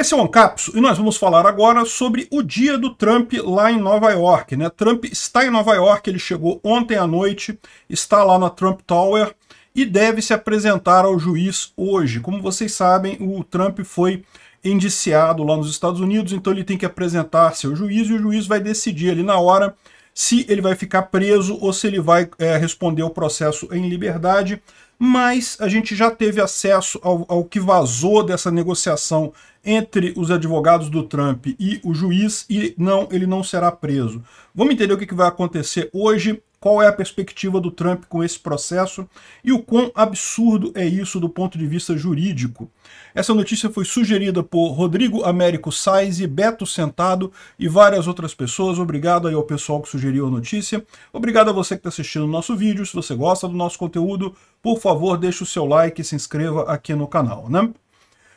Esse é o Ancapso e nós vamos falar agora sobre o dia do Trump lá em Nova York. Né? Trump está em Nova York, ele chegou ontem à noite, está lá na Trump Tower e deve se apresentar ao juiz hoje. Como vocês sabem, o Trump foi indiciado lá nos Estados Unidos, então ele tem que apresentar-se ao juiz e o juiz vai decidir ali na hora se ele vai ficar preso ou se ele vai é, responder o processo em liberdade, mas a gente já teve acesso ao, ao que vazou dessa negociação entre os advogados do Trump e o juiz, e não, ele não será preso. Vamos entender o que, que vai acontecer hoje qual é a perspectiva do Trump com esse processo e o quão absurdo é isso do ponto de vista jurídico. Essa notícia foi sugerida por Rodrigo Américo Sais e Beto Sentado e várias outras pessoas. Obrigado aí ao pessoal que sugeriu a notícia. Obrigado a você que está assistindo o nosso vídeo. Se você gosta do nosso conteúdo, por favor, deixe o seu like e se inscreva aqui no canal, né?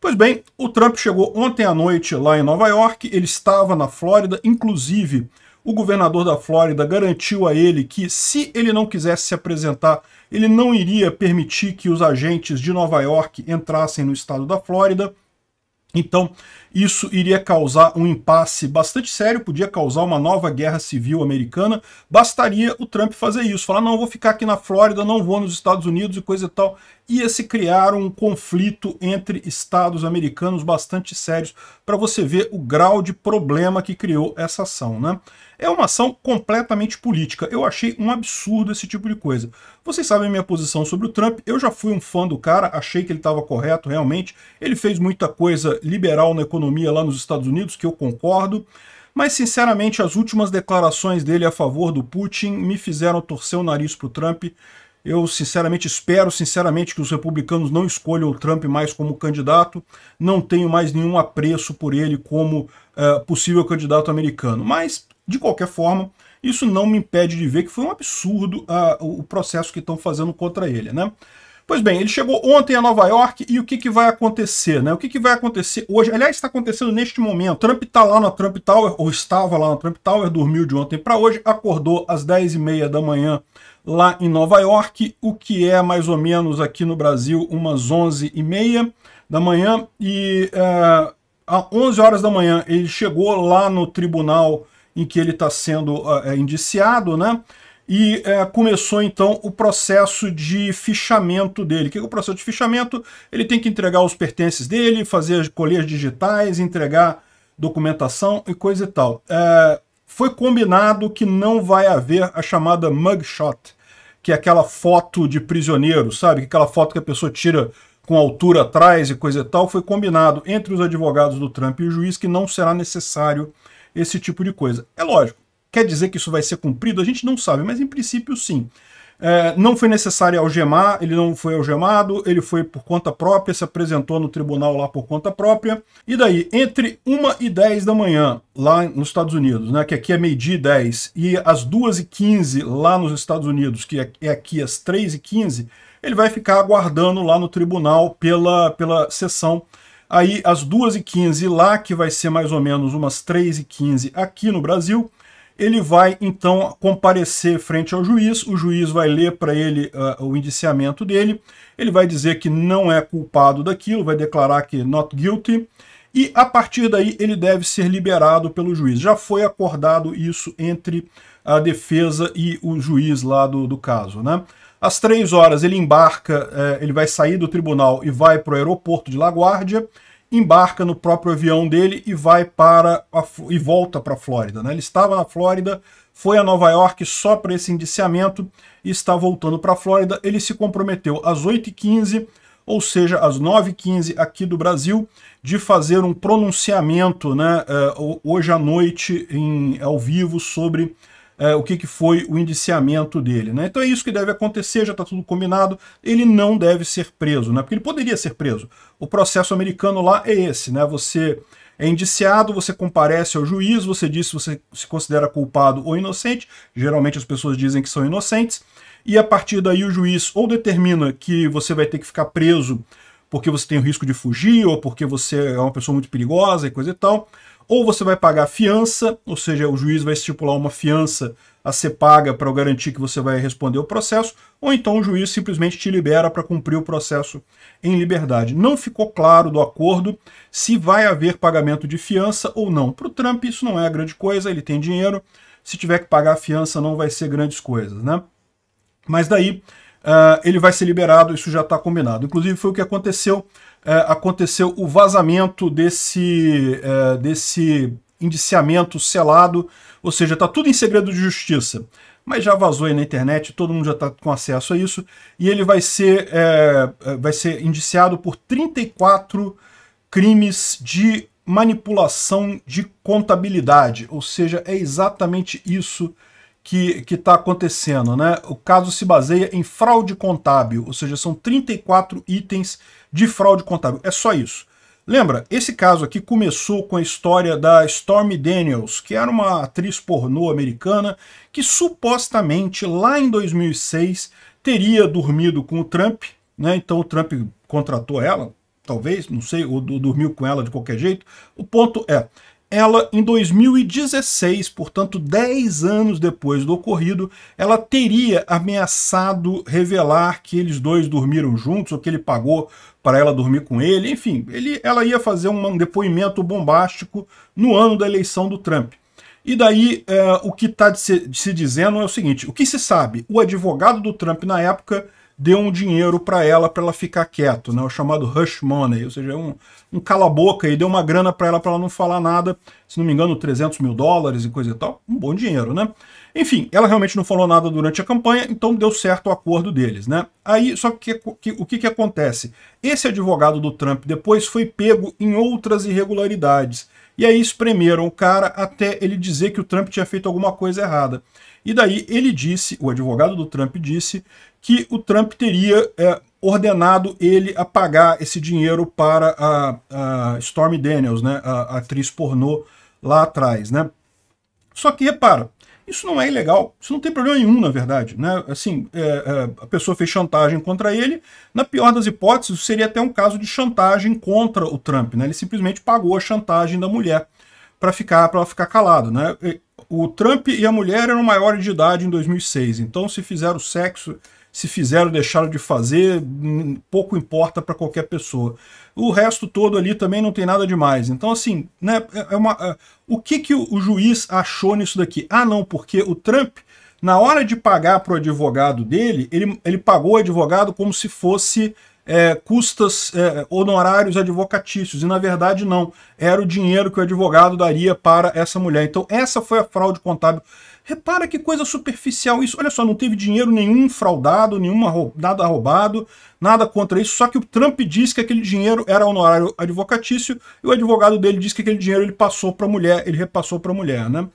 Pois bem, o Trump chegou ontem à noite lá em Nova York, ele estava na Flórida, inclusive o governador da Flórida garantiu a ele que, se ele não quisesse se apresentar, ele não iria permitir que os agentes de Nova York entrassem no estado da Flórida. Então, isso iria causar um impasse bastante sério, podia causar uma nova guerra civil americana. Bastaria o Trump fazer isso, falar: não, vou ficar aqui na Flórida, não vou nos Estados Unidos e coisa e tal. Ia se criar um conflito entre estados americanos bastante sérios, para você ver o grau de problema que criou essa ação, né? É uma ação completamente política. Eu achei um absurdo esse tipo de coisa. Vocês sabem minha posição sobre o Trump. Eu já fui um fã do cara, achei que ele estava correto realmente. Ele fez muita coisa liberal na economia lá nos Estados Unidos, que eu concordo. Mas, sinceramente, as últimas declarações dele a favor do Putin me fizeram torcer o nariz para o Trump. Eu sinceramente espero, sinceramente, que os republicanos não escolham o Trump mais como candidato. Não tenho mais nenhum apreço por ele como uh, possível candidato americano. Mas, de qualquer forma, isso não me impede de ver que foi um absurdo uh, o processo que estão fazendo contra ele, né? Pois bem, ele chegou ontem a Nova York e o que, que vai acontecer, né? O que, que vai acontecer hoje? Aliás, está acontecendo neste momento. Trump está lá na Trump Tower, ou estava lá na Trump Tower, dormiu de ontem para hoje, acordou às 10h30 da manhã lá em Nova York, o que é mais ou menos aqui no Brasil umas 11h30 da manhã. E uh, às 11 horas da manhã ele chegou lá no tribunal em que ele está sendo ah, é, indiciado, né? E é, começou então o processo de fichamento dele. O que é o processo de fichamento? Ele tem que entregar os pertences dele, fazer as colheres digitais, entregar documentação e coisa e tal. É, foi combinado que não vai haver a chamada mugshot, que é aquela foto de prisioneiro, sabe? Aquela foto que a pessoa tira com altura atrás e coisa e tal, foi combinado entre os advogados do Trump e o juiz que não será necessário esse tipo de coisa. É lógico, quer dizer que isso vai ser cumprido? A gente não sabe, mas em princípio sim. É, não foi necessário algemar, ele não foi algemado, ele foi por conta própria, se apresentou no tribunal lá por conta própria. E daí, entre 1 e 10 da manhã, lá nos Estados Unidos, né, que aqui é meio-dia e 10, e as 2 e 15 lá nos Estados Unidos, que é, é aqui às 3 e 15, ele vai ficar aguardando lá no tribunal pela, pela sessão Aí às 2h15 lá, que vai ser mais ou menos umas 3h15 aqui no Brasil, ele vai então comparecer frente ao juiz, o juiz vai ler para ele uh, o indiciamento dele, ele vai dizer que não é culpado daquilo, vai declarar que not guilty, e a partir daí ele deve ser liberado pelo juiz. Já foi acordado isso entre a defesa e o juiz lá do, do caso, né? Às três horas ele embarca, eh, ele vai sair do tribunal e vai para o aeroporto de LaGuardia, embarca no próprio avião dele e vai para a, e volta para a Flórida. Né? Ele estava na Flórida, foi a Nova York só para esse indiciamento e está voltando para a Flórida. Ele se comprometeu às 8h15 ou seja, às 9h15 aqui do Brasil, de fazer um pronunciamento né, eh, hoje à noite, em, ao vivo, sobre é, o que, que foi o indiciamento dele. Né? Então é isso que deve acontecer, já está tudo combinado, ele não deve ser preso, né? porque ele poderia ser preso. O processo americano lá é esse, né? você é indiciado, você comparece ao juiz, você diz se você se considera culpado ou inocente, geralmente as pessoas dizem que são inocentes, e a partir daí o juiz ou determina que você vai ter que ficar preso porque você tem o risco de fugir, ou porque você é uma pessoa muito perigosa e coisa e tal, ou você vai pagar fiança, ou seja, o juiz vai estipular uma fiança a ser paga para garantir que você vai responder o processo, ou então o juiz simplesmente te libera para cumprir o processo em liberdade. Não ficou claro do acordo se vai haver pagamento de fiança ou não. Para o Trump isso não é grande coisa, ele tem dinheiro, se tiver que pagar a fiança não vai ser grandes coisas, né? Mas daí uh, ele vai ser liberado, isso já está combinado. Inclusive foi o que aconteceu é, aconteceu o vazamento desse, é, desse indiciamento selado, ou seja, está tudo em segredo de justiça. Mas já vazou aí na internet, todo mundo já está com acesso a isso, e ele vai ser, é, é vai ser indiciado por 34 crimes de manipulação de contabilidade, ou seja, é exatamente isso que que está acontecendo. Né? O caso se baseia em fraude contábil, ou seja, são 34 itens de fraude contábil. É só isso. Lembra, esse caso aqui começou com a história da Stormy Daniels, que era uma atriz pornô americana que supostamente lá em 2006 teria dormido com o Trump, né? Então o Trump contratou ela, talvez, não sei, ou dormiu com ela de qualquer jeito. O ponto é, ela em 2016, portanto 10 anos depois do ocorrido, ela teria ameaçado revelar que eles dois dormiram juntos, ou que ele pagou para ela dormir com ele, enfim, ele, ela ia fazer um depoimento bombástico no ano da eleição do Trump. E daí, é, o que está se, se dizendo é o seguinte, o que se sabe? O advogado do Trump na época deu um dinheiro para ela para ela ficar quieto, né? o chamado hush money, ou seja, um, um cala-boca e deu uma grana para ela para ela não falar nada, se não me engano 300 mil dólares e coisa e tal, um bom dinheiro, né? Enfim, ela realmente não falou nada durante a campanha, então deu certo o acordo deles, né? Aí, só que, que o que, que acontece? Esse advogado do Trump depois foi pego em outras irregularidades, e aí espremeram o cara até ele dizer que o Trump tinha feito alguma coisa errada. E daí ele disse, o advogado do Trump disse, que o Trump teria é, ordenado ele a pagar esse dinheiro para a, a Stormy Daniels, né, a, a atriz pornô lá atrás. Né? Só que, repara, isso não é ilegal, isso não tem problema nenhum, na verdade. Né? Assim, é, é, a pessoa fez chantagem contra ele, na pior das hipóteses, seria até um caso de chantagem contra o Trump. Né? Ele simplesmente pagou a chantagem da mulher para ficar para ela ficar calado, né? o Trump e a mulher eram maiores de idade em 2006, então se fizeram sexo, se fizeram deixaram de fazer, pouco importa para qualquer pessoa. O resto todo ali também não tem nada demais. Então assim, né, é, é uma, é, o que, que o, juiz achou nisso daqui? Ah não, porque o Trump, na hora de pagar para o advogado dele, ele, ele pagou o advogado como se fosse é, custas, é, honorários advocatícios. E na verdade não, era o dinheiro que o advogado daria para essa mulher. Então essa foi a fraude contábil. Repara que coisa superficial isso. Olha só, não teve dinheiro nenhum fraudado, nenhuma, nada roubado, nada contra isso. Só que o Trump disse que aquele dinheiro era honorário advocatício e o advogado dele disse que aquele dinheiro ele passou para a mulher, ele repassou para a mulher, né?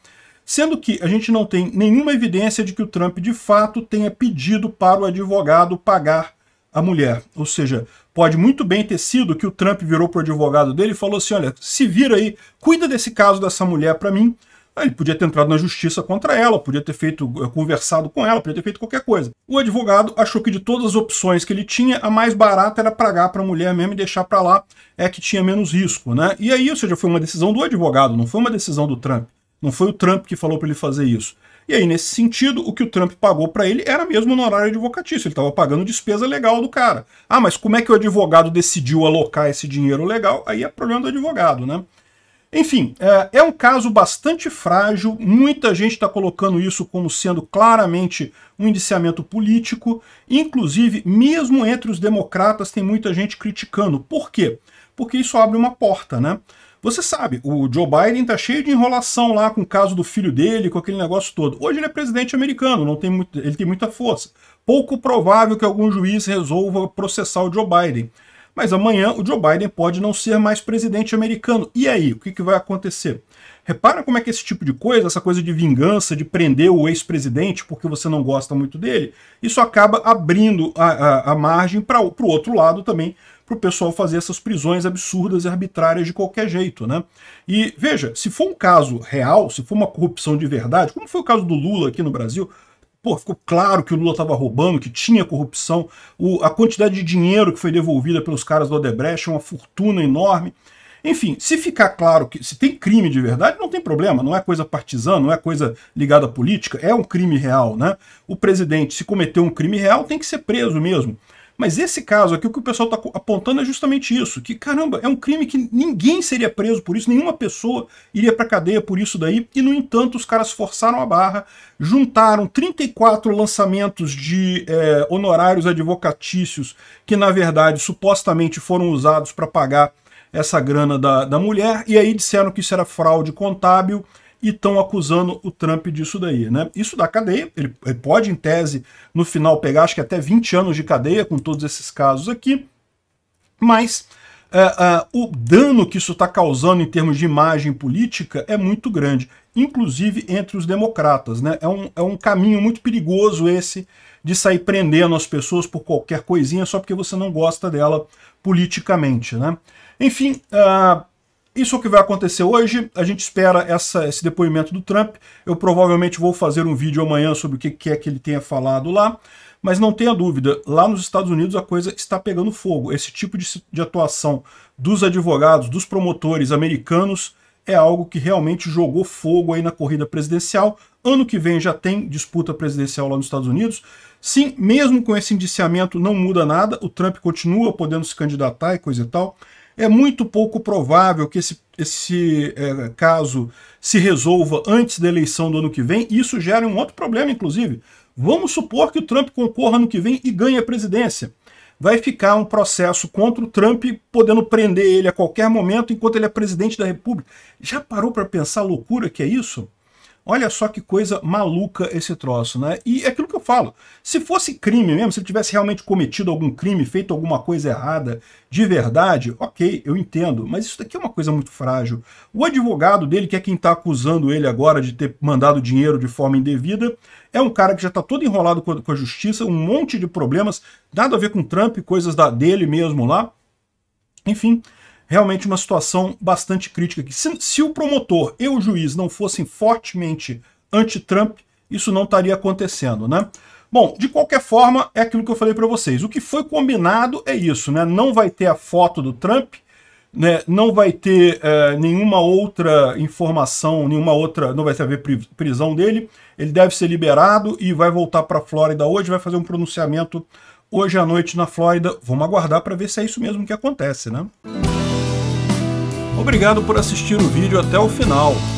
Sendo que a gente não tem nenhuma evidência de que o Trump de fato tenha pedido para o advogado pagar a mulher. Ou seja, pode muito bem ter sido que o Trump virou pro advogado dele e falou assim, olha, se vira aí, cuida desse caso dessa mulher para mim. Ah, ele podia ter entrado na justiça contra ela, podia ter feito eh, conversado com ela, podia ter feito qualquer coisa. O advogado achou que de todas as opções que ele tinha, a mais barata era pagar para a mulher mesmo e deixar para lá, é que tinha menos risco, né? E aí, ou seja, foi uma decisão do advogado, não foi uma decisão do Trump. Não foi o Trump que falou para ele fazer isso. E aí, nesse sentido, o que o Trump pagou para ele era mesmo honorário advocatício, ele estava pagando despesa legal do cara. Ah, mas como é que o advogado decidiu alocar esse dinheiro legal? Aí é problema do advogado, né? Enfim, é, é um caso bastante frágil, muita gente está colocando isso como sendo claramente um indiciamento político, inclusive, mesmo entre os democratas, tem muita gente criticando. Por quê? Porque isso abre uma porta, né? Você sabe, o Joe Biden tá cheio de enrolação lá com o caso do filho dele, com aquele negócio todo. Hoje ele é presidente americano, não tem muito, ele tem muita força. Pouco provável que algum juiz resolva processar o Joe Biden. Mas amanhã o Joe Biden pode não ser mais presidente americano. E aí, o que, que vai acontecer? Repara como é que esse tipo de coisa, essa coisa de vingança, de prender o ex-presidente porque você não gosta muito dele, isso acaba abrindo a, a, a margem para o outro lado também para o pessoal fazer essas prisões absurdas e arbitrárias de qualquer jeito. Né? E veja, se for um caso real, se for uma corrupção de verdade, como foi o caso do Lula aqui no Brasil, Pô, ficou claro que o Lula estava roubando, que tinha corrupção. O, a quantidade de dinheiro que foi devolvida pelos caras do Odebrecht é uma fortuna enorme. Enfim, se ficar claro que se tem crime de verdade, não tem problema, não é coisa partizana, não é coisa ligada à política, é um crime real, né? O presidente, se cometeu um crime real, tem que ser preso mesmo. Mas esse caso aqui, o que o pessoal está apontando é justamente isso: que caramba, é um crime que ninguém seria preso por isso, nenhuma pessoa iria para cadeia por isso daí, e no entanto os caras forçaram a barra, juntaram 34 lançamentos de é, honorários advocatícios que na verdade supostamente foram usados para pagar essa grana da, da mulher, e aí disseram que isso era fraude contábil e estão acusando o Trump disso daí. Né? Isso da cadeia, ele, ele, pode, em tese, no final pegar acho que até 20 anos de cadeia com todos esses casos aqui, mas é, é, o dano que isso está causando em termos de imagem política é muito grande, inclusive entre os democratas. Né? É, um, é um caminho muito perigoso esse de sair prendendo as pessoas por qualquer coisinha só porque você não gosta dela politicamente. Né? Enfim, uh, isso é o que vai acontecer hoje. A gente espera essa, esse depoimento do Trump. Eu provavelmente vou fazer um vídeo amanhã sobre o que, é que ele tenha falado lá. Mas não tenha dúvida, lá nos Estados Unidos a coisa está pegando fogo. Esse tipo de, de atuação dos advogados, dos promotores americanos, é algo que realmente jogou fogo aí na corrida presidencial. Ano que vem já tem disputa presidencial lá nos Estados Unidos. Sim, mesmo com esse indiciamento não muda nada, o Trump continua podendo se candidatar e coisa e tal é muito pouco provável que esse, esse é, caso se resolva antes da eleição do ano que vem. E isso gera um outro problema, inclusive. Vamos supor que o Trump concorra ano que vem e ganhe a presidência. Vai ficar um processo contra o Trump, podendo prender ele a qualquer momento enquanto ele é presidente da República. Já parou para pensar a loucura que é isso? Olha só que coisa maluca esse troço, né? E aquilo é falo. Se fosse crime mesmo, se ele tivesse realmente cometido algum crime, feito alguma coisa errada de verdade, ok, eu entendo. Mas isso daqui é uma coisa muito frágil. O advogado dele, que é quem está acusando ele agora de ter mandado dinheiro de forma indevida, é um cara que já está todo enrolado com a, com a justiça, um monte de problemas, nada a ver com Trump, coisas da, dele mesmo lá. Enfim, realmente uma situação bastante crítica. Se, se o promotor e o juiz não fossem fortemente anti-Trump, isso não estaria acontecendo, né? Bom, de qualquer forma, é aquilo que eu falei para vocês. O que foi combinado é isso, né? Não vai ter a foto do Trump, né? não vai ter é, nenhuma outra informação, nenhuma outra, não vai haver prisão dele. Ele deve ser liberado e vai voltar para a Flórida hoje, vai fazer um pronunciamento hoje à noite na Flórida. Vamos aguardar para ver se é isso mesmo que acontece, né? Obrigado por assistir o vídeo até o final.